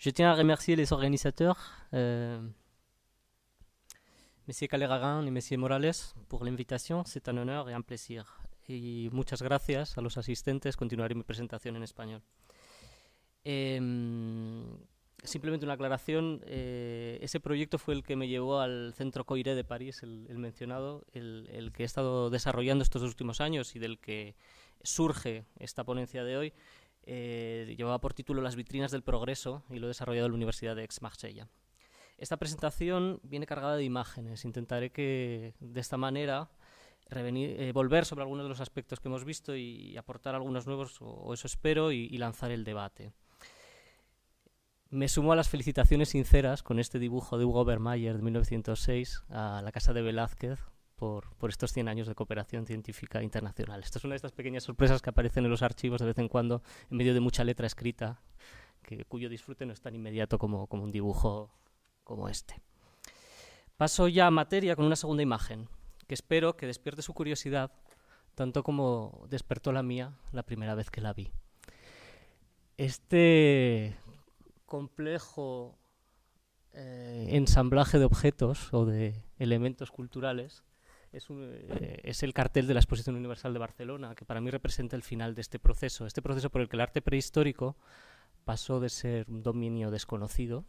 Je tiens à remercier les organisateurs, euh, M. Caleragan y M. Morales, por la invitación. C'est un honor y un plaisir. Y muchas gracias a los asistentes. Continuaré mi presentación en español. Em, simplemente una aclaración. Eh, ese proyecto fue el que me llevó al Centro Coiré de París, el, mencionado, el, que he estado desarrollando estos últimos años y del que surge esta ponencia de hoy. Eh, llevaba por título Las vitrinas del progreso y lo he desarrollado en la Universidad de ex marsella Esta presentación viene cargada de imágenes. Intentaré que de esta manera eh, volver sobre algunos de los aspectos que hemos visto y, aportar algunos nuevos, o, eso espero, y, lanzar el debate. Me sumo a las felicitaciones sinceras con este dibujo de Hugo Bermeyer de 1906 a la Casa de Velázquez, por, estos 100 años de cooperación científica internacional. Esta es una de estas pequeñas sorpresas que aparecen en los archivos de vez en cuando en medio de mucha letra escrita, cuyo disfrute no es tan inmediato como, un dibujo como este. Paso ya a materia con una segunda imagen, que espero que despierte su curiosidad tanto como despertó la mía la primera vez que la vi. Este complejo eh, ensamblaje de objetos o de elementos culturales eh, es, el cartel de la Exposición Universal de Barcelona, que para mí representa el final de este proceso, este proceso por el que el arte prehistórico pasó de ser un dominio desconocido,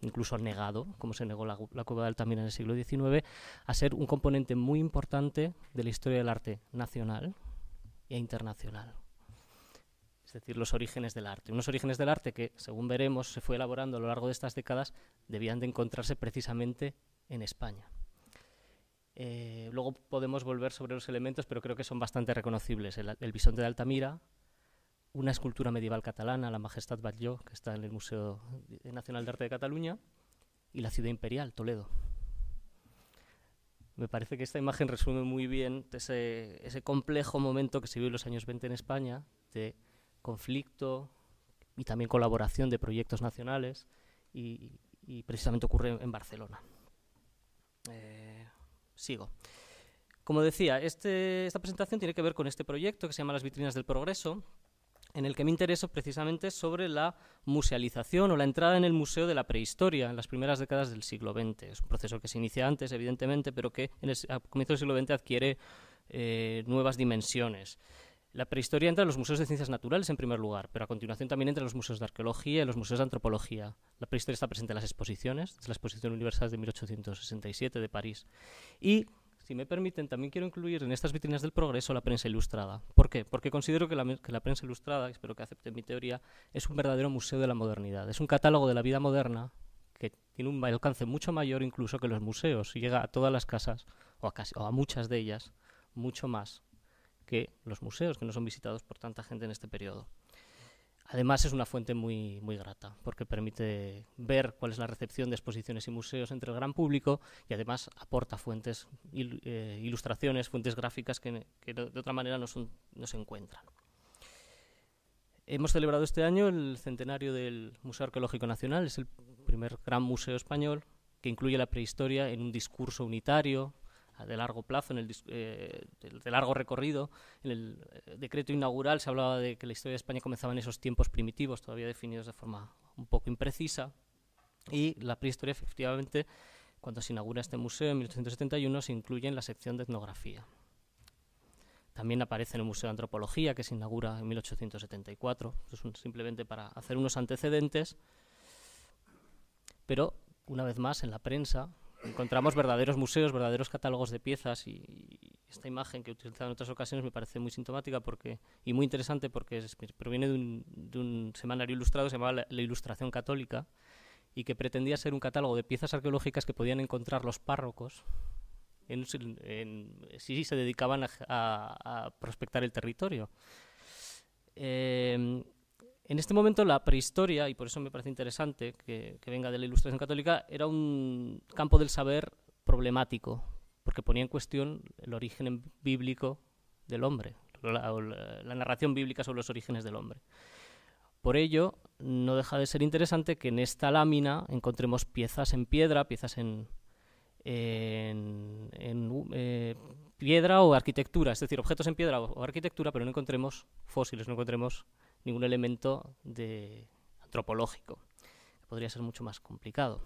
incluso negado, como se negó la, la cueva de Altamira en el siglo XIX, a ser un componente muy importante de la historia del arte nacional e internacional es decir, los orígenes del arte. Unos orígenes del arte que, según veremos, se fue elaborando a lo largo de estas décadas, debían de encontrarse precisamente en España. Eh, luego podemos volver sobre los elementos, pero creo que son bastante reconocibles. El, bisonte de Altamira, una escultura medieval catalana, la Majestad Batlló, que está en el Museo Nacional de Arte de Cataluña, y la ciudad imperial, Toledo. Me parece que esta imagen resume muy bien ese, complejo momento que se vivió en los años 20 en España, de conflicto y también colaboración de proyectos nacionales, y, precisamente ocurre en Barcelona. Eh, sigo. Como decía, este, esta presentación tiene que ver con este proyecto que se llama Las Vitrinas del Progreso, en el que me intereso precisamente sobre la musealización o la entrada en el museo de la prehistoria en las primeras décadas del siglo XX. Es un proceso que se inicia antes, evidentemente, pero que en el, a comienzos del siglo XX adquiere eh, nuevas dimensiones. La prehistoria entra en los museos de ciencias naturales en primer lugar, pero a continuación también entra en los museos de arqueología y los museos de antropología. La prehistoria está presente en las exposiciones, es la Exposición Universal de 1867 de París. Y, si me permiten, también quiero incluir en estas vitrinas del progreso la prensa ilustrada. ¿Por qué? Porque considero que la, prensa ilustrada, espero que acepten mi teoría, es un verdadero museo de la modernidad. Es un catálogo de la vida moderna que tiene un alcance mucho mayor incluso que los museos y llega a todas las casas, o a, o a muchas de ellas, mucho más que los museos, que no son visitados por tanta gente en este periodo. Además es una fuente muy, muy grata porque permite ver cuál es la recepción de exposiciones y museos entre el gran público y además aporta fuentes, eh, ilustraciones, fuentes gráficas que, de otra manera no se encuentran. Hemos celebrado este año el centenario del Museo Arqueológico Nacional, es el primer gran museo español que incluye la prehistoria en un discurso unitario, de largo plazo, en el, eh, de, largo recorrido. En el eh, decreto inaugural se hablaba de que la historia de España comenzaba en esos tiempos primitivos, todavía definidos de forma un poco imprecisa. Y la prehistoria, efectivamente, cuando se inaugura este museo en 1871, se incluye en la sección de etnografía. También aparece en el Museo de Antropología, que se inaugura en 1874. Es simplemente para hacer unos antecedentes. Pero, una vez más, en la prensa encontramos verdaderos museos, verdaderos catálogos de piezas y, esta imagen que he utilizado en otras ocasiones me parece muy sintomática porque, y muy interesante porque proviene de un, semanario ilustrado que se llamaba la, Ilustración Católica y que pretendía ser un catálogo de piezas arqueológicas que podían encontrar los párrocos en, si se dedicaban a, prospectar el territorio. Eh, en este momento la prehistoria, y por eso me parece interesante que, venga de la Ilustración Católica, era un campo del saber problemático, porque ponía en cuestión el origen bíblico del hombre, la, narración bíblica sobre los orígenes del hombre. Por ello, no deja de ser interesante que en esta lámina encontremos piezas en piedra, piezas en, eh, piedra o arquitectura, es decir, objetos en piedra o arquitectura, pero no encontremos fósiles, no encontremos ningún elemento de antropológico. Podría ser mucho más complicado.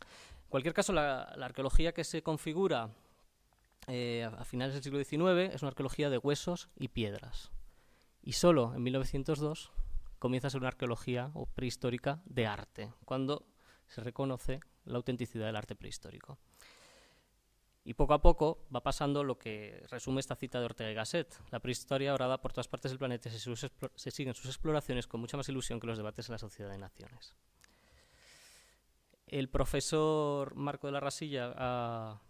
En cualquier caso, la, arqueología que se configura eh, a finales del siglo XIX es una arqueología de huesos y piedras. Y solo en 1902 comienza a ser una arqueología prehistórica de arte, cuando se reconoce la autenticidad del arte prehistórico. Y poco a poco va pasando lo que resume esta cita de Ortega y Gasset. La prehistoria orada por todas partes del planeta se, sigue se siguen sus exploraciones con mucha más ilusión que los debates en la sociedad de naciones. El profesor Marco de la Rasilla ha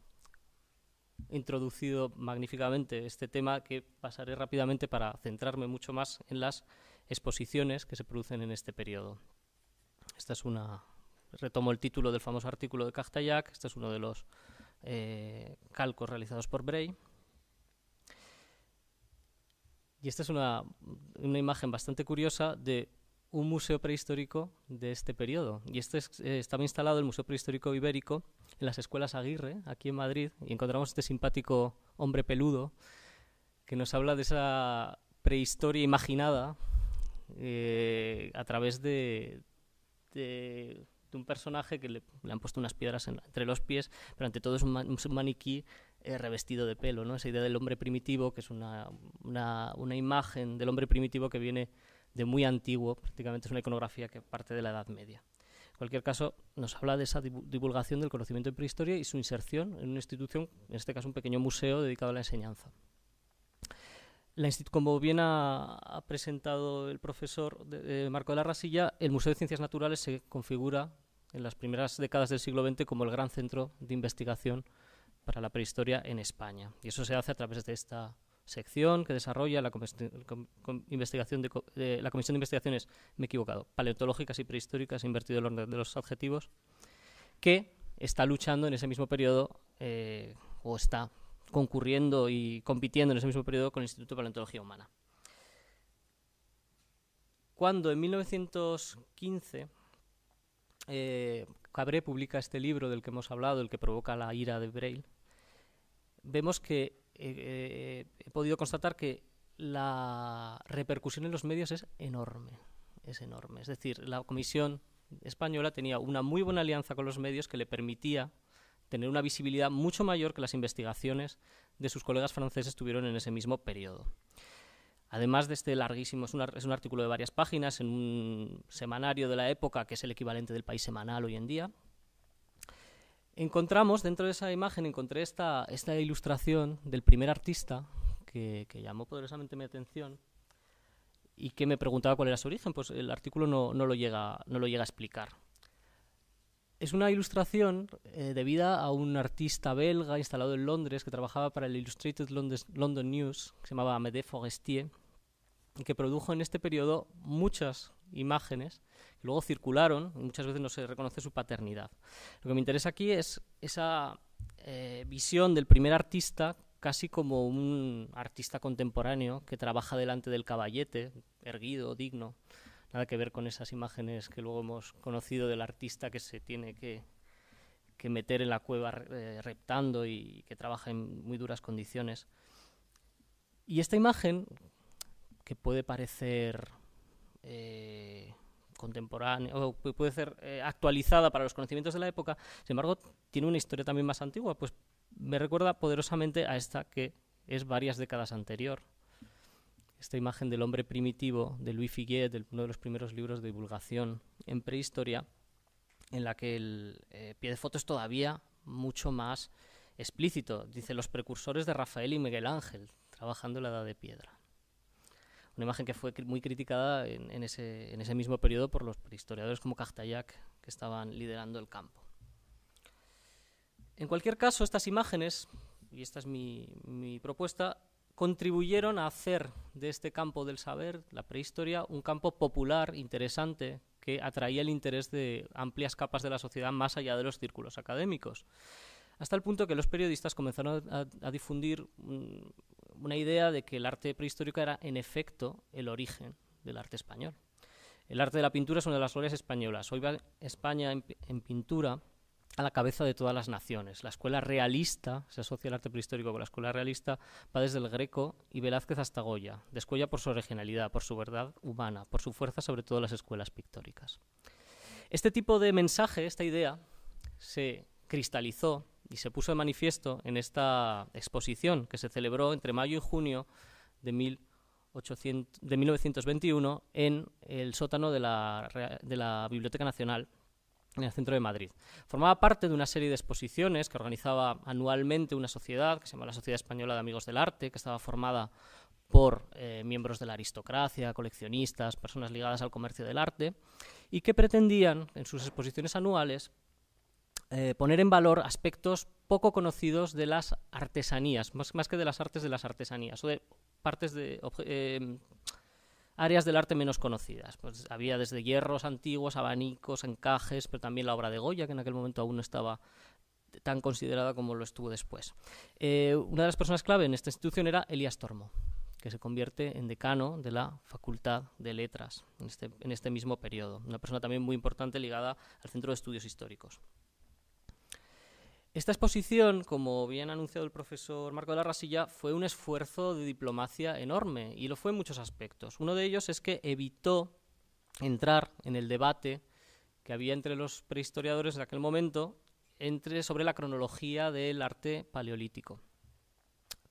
introducido magníficamente este tema que pasaré rápidamente para centrarme mucho más en las exposiciones que se producen en este periodo. Esta es una retomo el título del famoso artículo de Cajtayac, este es uno de los eh, calcos realizados por Bray. Y esta es una, imagen bastante curiosa de un museo prehistórico de este periodo. Y este eh, estaba instalado el Museo Prehistórico Ibérico en las escuelas Aguirre, aquí en Madrid, y encontramos este simpático hombre peludo que nos habla de esa prehistoria imaginada eh, a través de de un personaje que le, han puesto unas piedras entre los pies, pero ante todo es un, maniquí eh, revestido de pelo, ¿no? Esa idea del hombre primitivo, que es una, una, imagen del hombre primitivo que viene de muy antiguo, prácticamente es una iconografía que parte de la Edad Media. En cualquier caso, nos habla de esa divulgación del conocimiento de prehistoria y su inserción en una institución, en este caso un pequeño museo dedicado a la enseñanza como bien ha, presentado el profesor Marco de la Rasilla, el Museo de Ciencias Naturales se configura en las primeras décadas del siglo XX como el gran centro de investigación para la prehistoria en España. Y eso se hace a través de esta sección que desarrolla la, investigación de la Comisión de Investigaciones, me he equivocado, paleontológicas y prehistóricas, he invertido el orden de los adjetivos, que está luchando en ese mismo periodo eh, o está concurriendo y compitiendo en ese mismo periodo con el Instituto de Paleontología Humana. Cuando en 1915 eh, Cabré publica este libro del que hemos hablado, el que provoca la ira de Braille, vemos que eh, eh, he podido constatar que la repercusión en los medios es enorme, es enorme. Es decir, la Comisión española tenía una muy buena alianza con los medios que le permitía tener una visibilidad mucho mayor que las investigaciones de sus colegas franceses tuvieron en ese mismo periodo. Además de este larguísimo, es, un artículo de varias páginas en un semanario de la época, que es el equivalente del país semanal hoy en día, encontramos, dentro de esa imagen, encontré esta, esta ilustración del primer artista que, llamó poderosamente mi atención y que me preguntaba cuál era su origen. Pues el artículo no, lo, llega, no lo llega a explicar. Es una ilustración eh, debida a un artista belga instalado en Londres que trabajaba para el Illustrated London News, que se llamaba Amédée Forestier, y que produjo en este periodo muchas imágenes que luego circularon y muchas veces no se reconoce su paternidad. Lo que me interesa aquí es esa eh, visión del primer artista casi como un artista contemporáneo que trabaja delante del caballete, erguido, digno, nada que ver con esas imágenes que luego hemos conocido del artista que se tiene que, meter en la cueva eh, reptando y que trabaja en muy duras condiciones. Y esta imagen, que puede parecer eh, contemporánea o puede ser eh, actualizada para los conocimientos de la época, sin embargo, tiene una historia también más antigua, pues me recuerda poderosamente a esta que es varias décadas anterior esta imagen del hombre primitivo de Louis Figuier, de uno de los primeros libros de divulgación en prehistoria, en la que el eh, pie de foto es todavía mucho más explícito. Dice los precursores de Rafael y Miguel Ángel, trabajando en la edad de piedra. Una imagen que fue muy criticada en, ese, mismo periodo por los prehistoriadores como cactayac que estaban liderando el campo. En cualquier caso, estas imágenes, y esta es mi propuesta, contribuyeron a hacer de este campo del saber, la prehistoria, un campo popular, interesante, que atraía el interés de amplias capas de la sociedad más allá de los círculos académicos. Hasta el punto que los periodistas comenzaron a, difundir una idea de que el arte prehistórico era, en efecto, el origen del arte español. El arte de la pintura es una de las glorias españolas. Hoy va España en pintura a la cabeza de todas las naciones. La escuela realista, se asocia el arte prehistórico con la escuela realista, va desde el Greco y Velázquez hasta Goya. Descuella por su originalidad, por su verdad humana, por su fuerza sobre todo las escuelas pictóricas. Este tipo de mensaje, esta idea, se cristalizó y se puso de manifiesto en esta exposición que se celebró entre mayo y junio de, 1921 en el sótano de la Biblioteca Nacional en el centro de Madrid. Formaba parte de una serie de exposiciones que organizaba anualmente una sociedad que se llama la Sociedad Española de Amigos del Arte, que estaba formada por eh, miembros de la aristocracia, coleccionistas, personas ligadas al comercio del arte, y que pretendían, en sus exposiciones anuales, eh, poner en valor aspectos poco conocidos de las artesanías, más, más, que de las artes de las artesanías, o de partes de eh, áreas del arte menos conocidas. Pues había desde hierros antiguos, abanicos, encajes, pero también la obra de Goya, que en aquel momento aún no estaba tan considerada como lo estuvo después. Eh, una de las personas clave en esta institución era Elías Tormo, que se convierte en decano de la Facultad de Letras en este, en este mismo periodo. Una persona también muy importante ligada al Centro de Estudios Históricos. Esta exposición, como bien ha anunciado el profesor Marco de la Rasilla, fue un esfuerzo de diplomacia enorme y lo fue en muchos aspectos. Uno de ellos es que evitó entrar en el debate que había entre los prehistoriadores de aquel momento entre, sobre la cronología del arte paleolítico.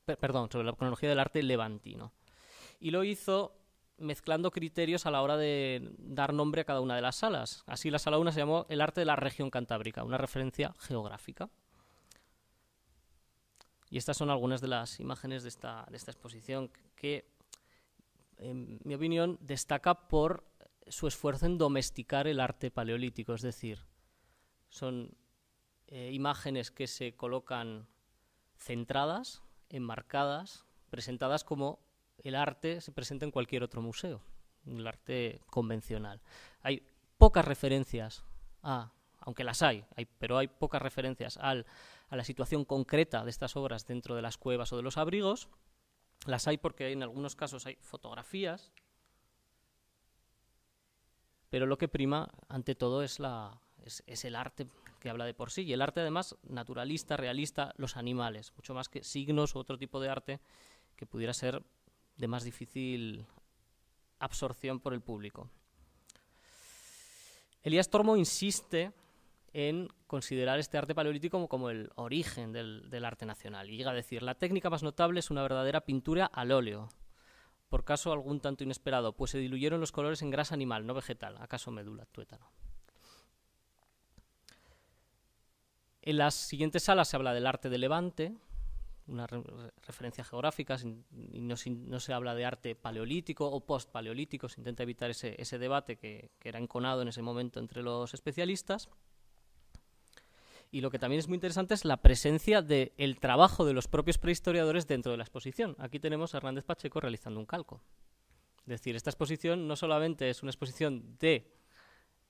perdón, sobre la cronología del arte levantino. Y lo hizo mezclando criterios a la hora de dar nombre a cada una de las salas. Así la sala 1 se llamó El arte de la región cantábrica, una referencia geográfica. Y estas son algunas de las imágenes de esta, de esta exposición que, en mi opinión, destaca por su esfuerzo en domesticar el arte paleolítico, es decir, son eh, imágenes que se colocan centradas, enmarcadas, presentadas como el arte se presenta en cualquier otro museo, el arte convencional. Hay pocas referencias a, aunque las hay, hay pero hay pocas referencias al a la situación concreta de estas obras dentro de las cuevas o de los abrigos. Las hay porque en algunos casos hay fotografías, pero lo que prima ante todo es, la, es, el arte que habla de por sí, y el arte además naturalista, realista, los animales, mucho más que signos u otro tipo de arte que pudiera ser de más difícil absorción por el público. Elías Tormo insiste en considerar este arte paleolítico como, el origen del, arte nacional. Y llega a decir, la técnica más notable es una verdadera pintura al óleo. Por caso algún tanto inesperado, pues se diluyeron los colores en grasa animal, no vegetal, acaso médula, tuétano. En las siguientes salas se habla del arte de Levante, una referencia geográfica, y no, se habla de arte paleolítico o post-paleolítico, se intenta evitar ese, debate que era enconado en ese momento entre los especialistas. Y lo que también es muy interesante es la presencia del trabajo de los propios prehistoriadores dentro de la exposición. Aquí tenemos a Hernández Pacheco realizando un calco. Es decir, esta exposición no solamente es una exposición de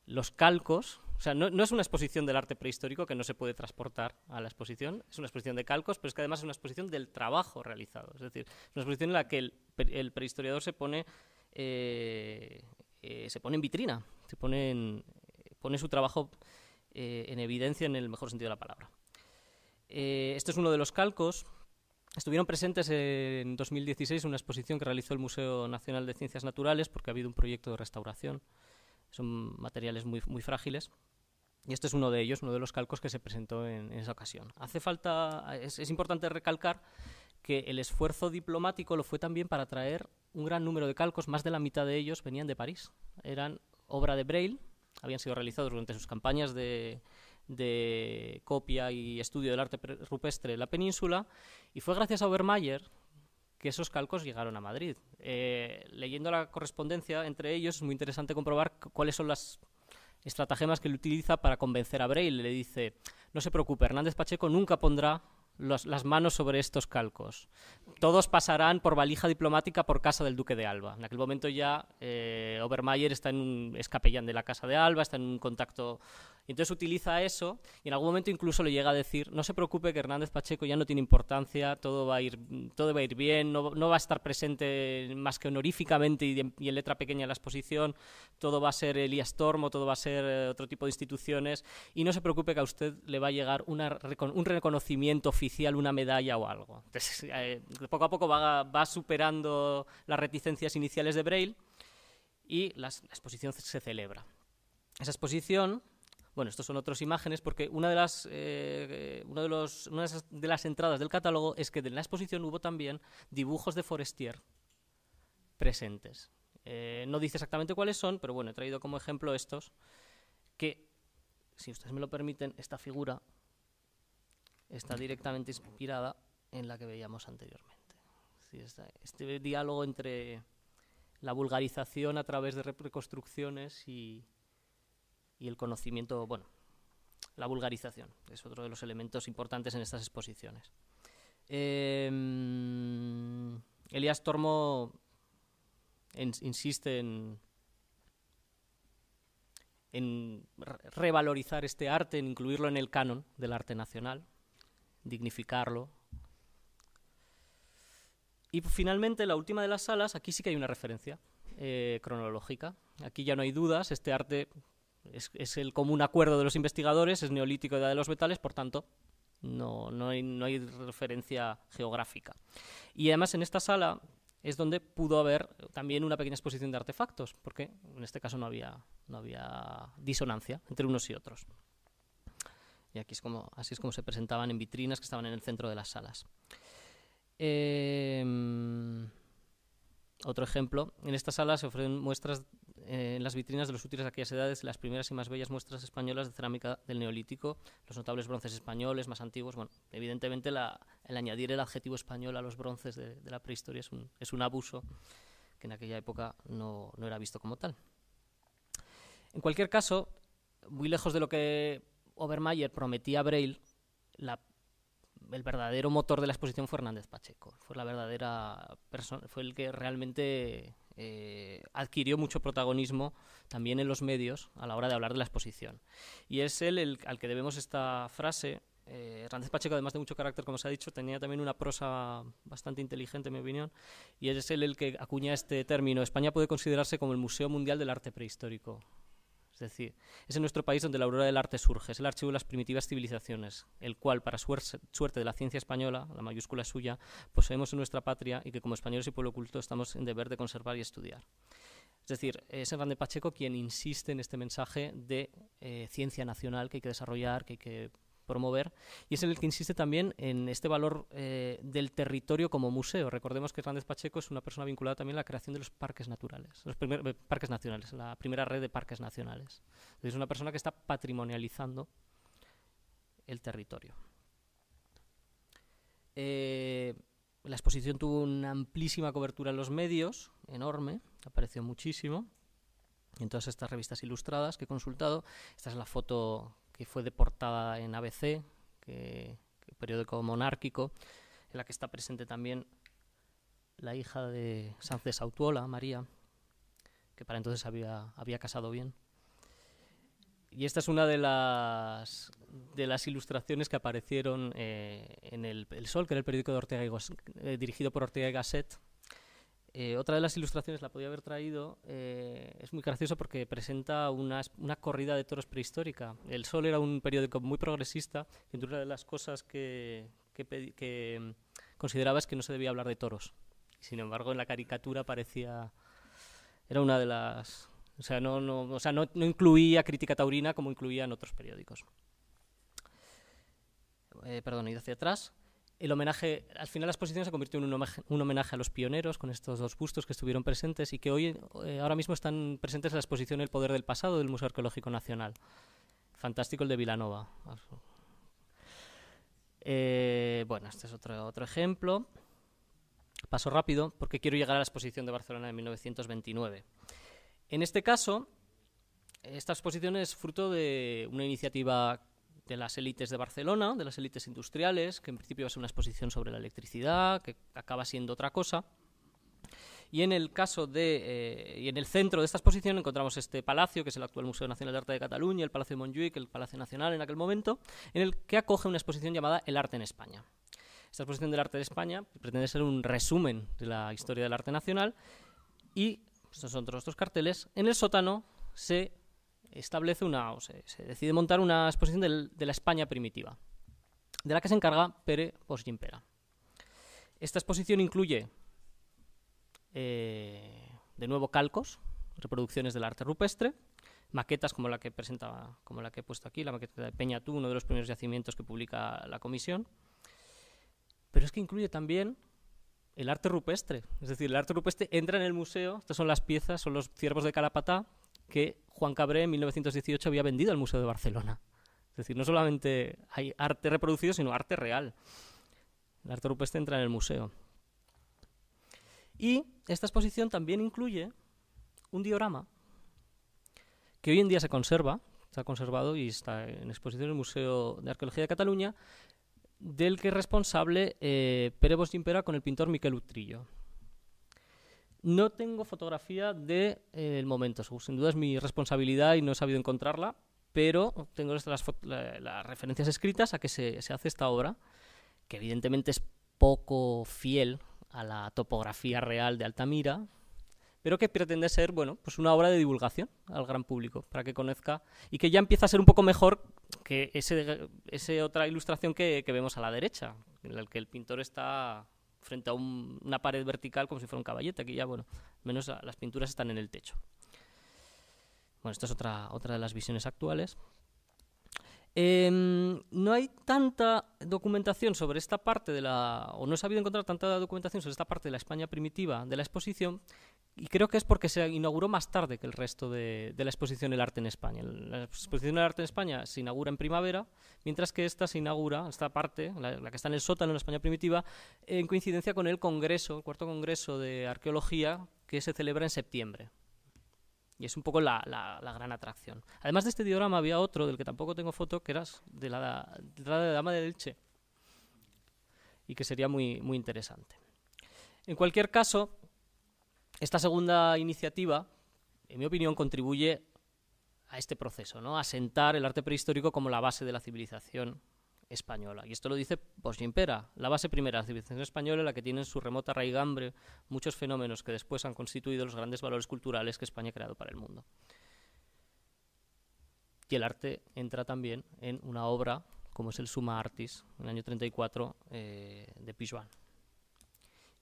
los calcos, o sea, no, es una exposición del arte prehistórico que no se puede transportar a la exposición, es una exposición de calcos, pero es que además es una exposición del trabajo realizado. Es decir, una exposición en la que el, prehistoriador se pone, eh, eh, se pone en vitrina, se pone, pone su trabajo eh, en evidencia en el mejor sentido de la palabra. este es uno de los calcos. Estuvieron presentes en 2016 en una exposición que realizó el Museo Nacional de Ciencias Naturales porque ha habido un proyecto de restauración. Son materiales muy, muy frágiles. Y este es uno de ellos, uno de los calcos que se presentó en, esa ocasión. Hace falta, es importante recalcar que el esfuerzo diplomático lo fue también para traer un gran número de calcos, más de la mitad de ellos venían de París. Eran obra de Braille, habían sido realizados durante sus campañas de, copia y estudio del arte rupestre en la península, y fue gracias a Obermeyer que esos calcos llegaron a Madrid. Eh, leyendo la correspondencia entre ellos es muy interesante comprobar cuáles son las estratagemas que él utiliza para convencer a Braille. Le dice, no se preocupe, Hernández Pacheco nunca pondrá las manos sobre estos calcos. Todos pasarán por valija diplomática por casa del duque de Alba. En aquel momento ya eh, es está en un escapellán de la casa de Alba, está en un contacto... entonces utiliza eso y en algún momento incluso le llega a decir, no se preocupe que Hernández Pacheco ya no tiene importancia, todo va a ir, todo va a ir bien, no, va a estar presente más que honoríficamente y, en letra pequeña en la exposición, todo va a ser Elías Tormo, todo va a ser eh, otro tipo de instituciones y no se preocupe que a usted le va a llegar una, un reconocimiento final una medalla o algo. Entonces, eh, eh, poco a poco va, superando las reticencias iniciales de Braille y la exposición se celebra. Esa exposición, bueno, estas son otras imágenes porque una de las, entradas del catálogo es que en la exposición hubo también dibujos de Forestier presentes. Eh, no dice exactamente cuáles son, pero bueno, he traído como ejemplo estos que, si ustedes me lo permiten, esta figura está directamente inspirada en la que veíamos anteriormente. Este diálogo entre la vulgarización a través de reconstrucciones y, el conocimiento, bueno, la vulgarización es otro de los elementos importantes en estas exposiciones. Elias em, Elías Tormo insiste en revalorizar este arte, en incluirlo en el canon del arte nacional, dignificarlo. Y finalmente, la última de las salas, aquí sí que hay una referencia eh, cronológica. Aquí ya no hay dudas, este arte es, el común acuerdo de los investigadores, es neolítico de edad de los metales, por tanto, no, hay, referencia geográfica. Y además en esta sala es donde pudo haber también una pequeña exposición de artefactos, porque en este caso no había disonancia entre unos y otros. Y aquí es como, así es como se presentaban en vitrinas que estaban en el centro de las salas. Em, otro ejemplo, en esta sala se ofrecen muestras eh, en las vitrinas de los útiles de aquellas edades, las primeras y más bellas muestras españolas de cerámica del neolítico, los notables bronces españoles más antiguos. Bueno, evidentemente el añadir el adjetivo español a los bronces de, la prehistoria es un, abuso que en aquella época no era visto como tal. En cualquier caso, muy lejos de lo que Obermayer prometía a Braille el verdadero motor de la exposición fue Hernández Pacheco. Fue la verdadera persona, fue el que realmente eh, adquirió mucho protagonismo también en los medios a la hora de hablar de la exposición. Y es él el, al que debemos esta frase. Eh, Hernández Pacheco, además de mucho carácter, como se ha dicho, tenía también una prosa bastante inteligente, en mi opinión, y es él el que acuña este término. España puede considerarse como el Museo Mundial del Arte Prehistórico. Es decir, es en nuestro país donde la aurora del arte surge, es el archivo de las primitivas civilizaciones, el cual, para suerte de la ciencia española, la mayúscula es suya, poseemos en nuestra patria y que como españoles y pueblo culto estamos en deber de conservar y estudiar. Es decir, es Hernán de Pacheco quien insiste en este mensaje de eh, ciencia nacional que hay que desarrollar, que hay que promover, y es en el que insiste también en este valor eh, del territorio como museo. Recordemos que Hernández Pacheco es una persona vinculada también a la creación de los parques naturales, los primeros eh, parques nacionales, la primera red de parques nacionales. Es una persona que está patrimonializando el territorio. Eh, la exposición tuvo una amplísima cobertura en los medios, enorme, apareció muchísimo en todas estas revistas ilustradas que he consultado. Esta es la foto que fue deportada en ABC, que, periódico monárquico, en la que está presente también la hija de Sánchez Autuola, María, que para entonces había, había casado bien. Y esta es una de las, de las ilustraciones que aparecieron eh, en el, Sol, que era el periódico de Ortega eh, dirigido por Ortega y Gasset, eh, otra de las ilustraciones la podía haber traído. Eh, es muy gracioso porque presenta una, corrida de toros prehistórica. El Sol era un periódico muy progresista y una de las cosas que, mm, consideraba es que no se debía hablar de toros. Sin embargo, en la caricatura parecía. Era una de las. O sea, no, o sea, no, incluía crítica taurina como incluía en otros periódicos. Eh, perdón, y hacia atrás el homenaje, al final la exposición se convirtió en un homenaje, a los pioneros con estos dos bustos que estuvieron presentes y que hoy, eh, ahora mismo están presentes en la exposición El Poder del Pasado del Museo Arqueológico Nacional. Fantástico el de Vilanova. Eh, bueno, este es otro, otro ejemplo. Paso rápido porque quiero llegar a la exposición de Barcelona de 1929. En este caso, esta exposición es fruto de una iniciativa de las élites de Barcelona, de las élites industriales, que en principio va a ser una exposición sobre la electricidad, que acaba siendo otra cosa. Y en el caso de eh, y en el centro de esta exposición encontramos este palacio, que es el actual Museo Nacional de Arte de Cataluña, el Palacio de Montjuic, el Palacio Nacional en aquel momento, en el que acoge una exposición llamada El arte en España. Esta exposición del arte de España pretende ser un resumen de la historia del arte nacional y pues, estos son otros dos carteles. En el sótano se establece una, se, decide montar una exposición de la España primitiva, de la que se encarga Pere Posgimpera. Esta exposición incluye, eh, de nuevo, calcos, reproducciones del arte rupestre, maquetas como la que presentaba, como la que he puesto aquí, la maqueta de Peñatú, uno de los primeros yacimientos que publica la comisión. Pero es que incluye también el arte rupestre. Es decir, el arte rupestre entra en el museo, estas son las piezas, son los ciervos de Calapatá, que Juan Cabré en 1918 había vendido al Museo de Barcelona. Es decir, no solamente hay arte reproducido, sino arte real. El arte rupestre entra en el museo. Y esta exposición también incluye un diorama que hoy en día se conserva, está conservado y está en exposición en el Museo de Arqueología de Cataluña, del que es responsable eh, Pere Bosch Impera con el pintor Miquel Utrillo. No tengo fotografía del de, eh, el momento, sin duda es mi responsabilidad y no he sabido encontrarla, pero tengo las, referencias escritas a que se, hace esta obra, que evidentemente es poco fiel a la topografía real de Altamira, pero que pretende ser, bueno, pues una obra de divulgación al gran público, para que conozca y que ya empieza a ser un poco mejor que esa otra ilustración que vemos a la derecha, en la que el pintor está frente a una pared vertical como si fuera un caballete. que ya, bueno, menos las pinturas están en el techo. Bueno, esta es otra, otra de las visiones actuales. Em, no hay tanta documentación sobre esta parte de la. o no he sabido encontrar tanta documentación sobre esta parte de la España primitiva de la exposición, y creo que es porque se inauguró más tarde que el resto de, la exposición del Arte en España. La exposición del Arte en España se inaugura en primavera, mientras que esta se inaugura, esta parte, la, que está en el sótano en España primitiva, en coincidencia con el Congreso, el cuarto Congreso de Arqueología, que se celebra en septiembre. Y es un poco la, gran atracción. Además de este diorama había otro, del que tampoco tengo foto, que era de la, de Dama de Elche, y que sería muy interesante. En cualquier caso, esta segunda iniciativa, en mi opinión, contribuye a este proceso, a sentar el arte prehistórico como la base de la civilización española. Y esto lo dice impera la base primera de la civilización española, la que tiene en su remota raigambre muchos fenómenos que después han constituido los grandes valores culturales que España ha creado para el mundo. Y el arte entra también en una obra como es el Suma Artis, en el año 34, eh, de Pijuan.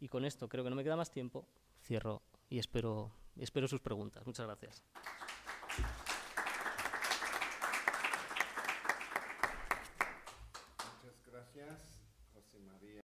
Y con esto creo que no me queda más tiempo, cierro y espero, espero sus preguntas. Muchas gracias.